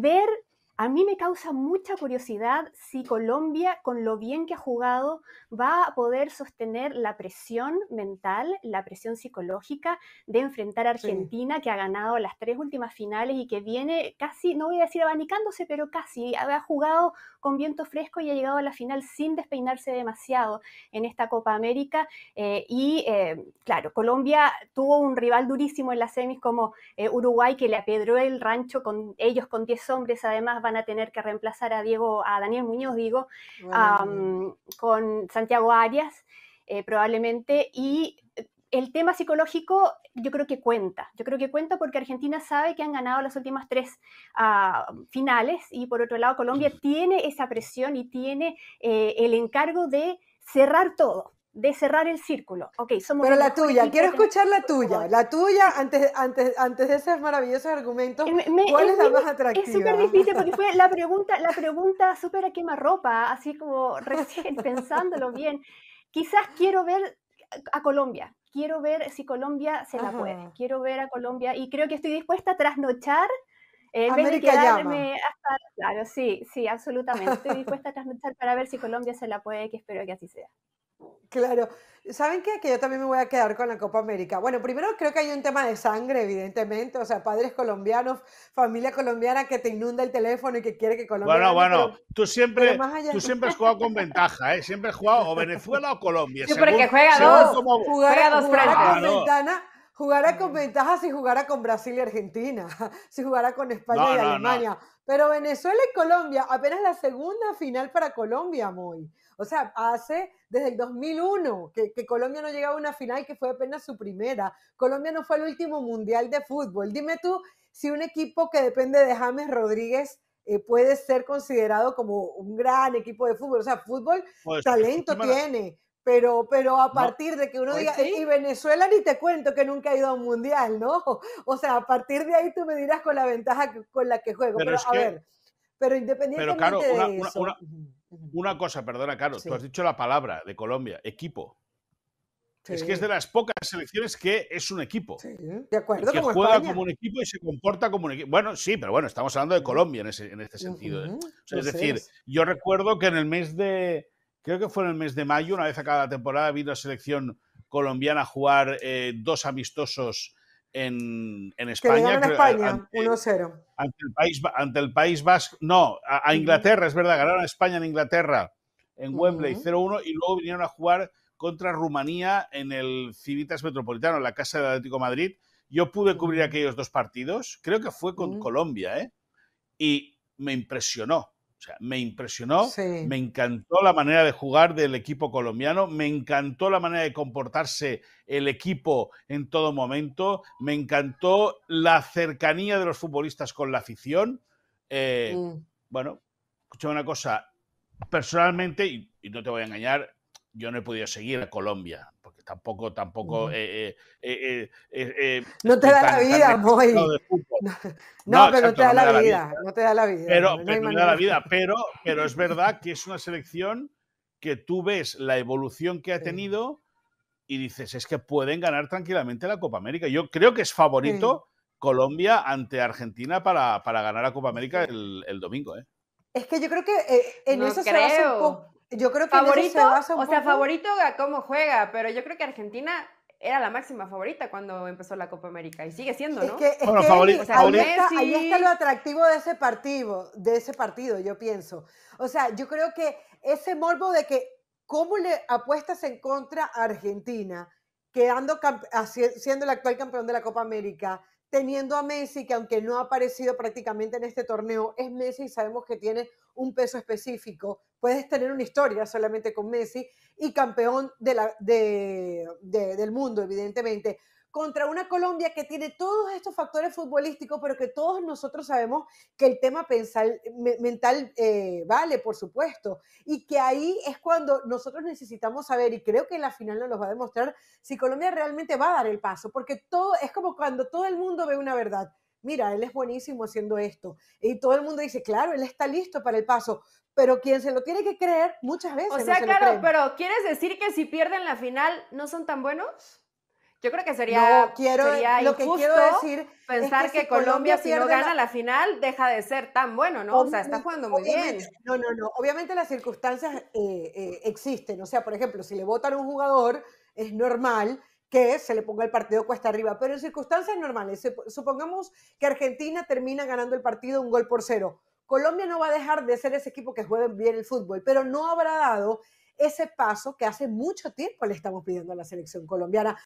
ver A mí me causa mucha curiosidad si Colombia, con lo bien que ha jugado, va a poder sostener la presión mental, la presión psicológica de enfrentar a Argentina, que ha ganado las tres últimas finales y que viene casi, no voy a decir abanicándose, pero casi, ha jugado con viento fresco y ha llegado a la final sin despeinarse demasiado en esta Copa América. Eh, y eh, claro, Colombia tuvo un rival durísimo en las semis como eh, Uruguay, que le apedró el rancho con ellos con 10 hombres, además van a tener que reemplazar a Diego, a Daniel Muñoz, digo, con Santiago Arias, eh, probablemente, y eh, el tema psicológico yo creo que cuenta, yo creo que cuenta porque Argentina sabe que han ganado las últimas tres ah, finales y por otro lado Colombia tiene esa presión y tiene eh, el encargo de cerrar todo de cerrar el círculo. Okay, somos Pero la tuya, quiero escuchar la tuya, la tuya antes, antes, antes de esos maravillosos argumentos, ¿cuál es, la más atractiva? Es súper difícil porque fue la pregunta, la pregunta súper a ropa. así como recién pensándolo bien. Quizás quiero ver a Colombia, quiero ver si Colombia se la puede, quiero ver a Colombia y creo que estoy dispuesta a trasnochar eh, en vez de quedarme hasta, Claro, sí, sí, absolutamente. Estoy dispuesta a trasnochar para ver si Colombia se la puede, que espero que así sea. Claro. ¿Saben qué? Que yo también me voy a quedar con la Copa América. Bueno, primero creo que hay un tema de sangre, evidentemente. O sea, padres colombianos, familia colombiana que te inunda el teléfono y que quiere que Colombia. Bueno, bueno, tú, siempre, tú siempre has jugado con ventaja, ¿eh? Siempre has jugado o Venezuela o Colombia. Sí, según, juega dos. dos con con ventaja si jugara con Brasil y Argentina, si jugara con España y Alemania. Pero Venezuela y Colombia, apenas la segunda final para Colombia, Moy. O sea, hace desde el 2001 que, Colombia no llegaba a una final que fue apenas su primera. Colombia no fue el último mundial de fútbol. Dime tú si un equipo que depende de James Rodríguez eh, puede ser considerado como un gran equipo de fútbol. O sea, fútbol pues, pues, talento tiene, pero, pero a partir de que uno pues diga, y Venezuela ni te cuento que nunca ha ido a un mundial, ¿no? O sea, a partir de ahí tú me dirás con la ventaja con la que juego. Pero, pero independientemente Pero claro, una, de Una, cosa, perdona, Caro, tú has dicho la palabra de Colombia, equipo. Es que es de las pocas selecciones que es un equipo. de acuerdo. Que juega como un equipo y se comporta como un equipo. Bueno, sí, pero bueno, estamos hablando de Colombia en, ese, este sentido. ¿eh? es pues decir, yo recuerdo que en el mes de, creo que fue en el mes de mayo, una vez acabada la temporada, vino la selección colombiana a jugar eh, dos amistosos en, España. 1-0. Ante, el país, País Vasco. No, a, Inglaterra, es verdad, ganaron a España en Inglaterra, en Wembley 0-1, y luego vinieron a jugar contra Rumanía en el Civitas Metropolitano, en la Casa del Atlético Madrid. Yo pude cubrir aquellos dos partidos, creo que fue con Colombia, ¿eh? Y me impresionó o sea, me impresionó, me encantó la manera de jugar del equipo colombiano, me encantó la manera de comportarse el equipo en todo momento, me encantó la cercanía de los futbolistas con la afición. Eh, mm. Bueno, escucha una cosa, personalmente, y no te voy a engañar, yo no he podido seguir a Colombia tampoco, tampoco. no te da la vida, No, pero te da la, vida, No te da la vida. Pero, da la vida. Pero, pero es verdad que es una selección que tú ves la evolución que ha tenido y dices, es que pueden ganar tranquilamente la Copa América. Yo creo que es favorito Colombia ante Argentina para, ganar la Copa América el, domingo. ¿eh? Es que yo creo que eh, en eso se poco. Yo creo que favorito, o sea, favorito a cómo juega, pero yo creo que Argentina era la máxima favorita cuando empezó la Copa América y sigue siendo, ¿no? Es que, favorito, ahí, Está, lo atractivo de ese partido, de ese partido, yo pienso. O sea, yo creo que ese morbo de que cómo le apuestas en contra a Argentina, quedando siendo el actual campeón de la Copa América, teniendo a Messi, que aunque no ha aparecido prácticamente en este torneo, es Messi y sabemos que tiene un peso específico puedes tener una historia solamente con Messi y campeón de del mundo, evidentemente, contra una Colombia que tiene todos estos factores futbolísticos, pero que todos nosotros sabemos que el tema mental eh, vale, por supuesto, y que ahí es cuando nosotros necesitamos saber, y creo que en la final nos va a demostrar si Colombia realmente va a dar el paso, porque todo es como cuando todo el mundo ve una verdad mira, él es buenísimo haciendo esto. Y todo el mundo dice, claro, él está listo para el paso, pero quien se lo tiene que creer muchas veces. O sea, claro, pero ¿quieres decir que si pierden la final no son tan buenos? Yo creo que sería, quiero, lo que quiero decir pensar que, Colombia, si no gana la... final deja de ser tan bueno, ¿no? o sea, está jugando muy bien. No, no, no. Obviamente las circunstancias eh, eh, existen. O sea, por ejemplo, si le votan a un jugador, es normal que se le ponga el partido cuesta arriba, pero en circunstancias normales, supongamos que Argentina termina ganando el partido un gol por cero. Colombia no va a dejar de ser ese equipo que juega bien el fútbol, pero no habrá dado ese paso que hace mucho tiempo le estamos pidiendo a la selección colombiana.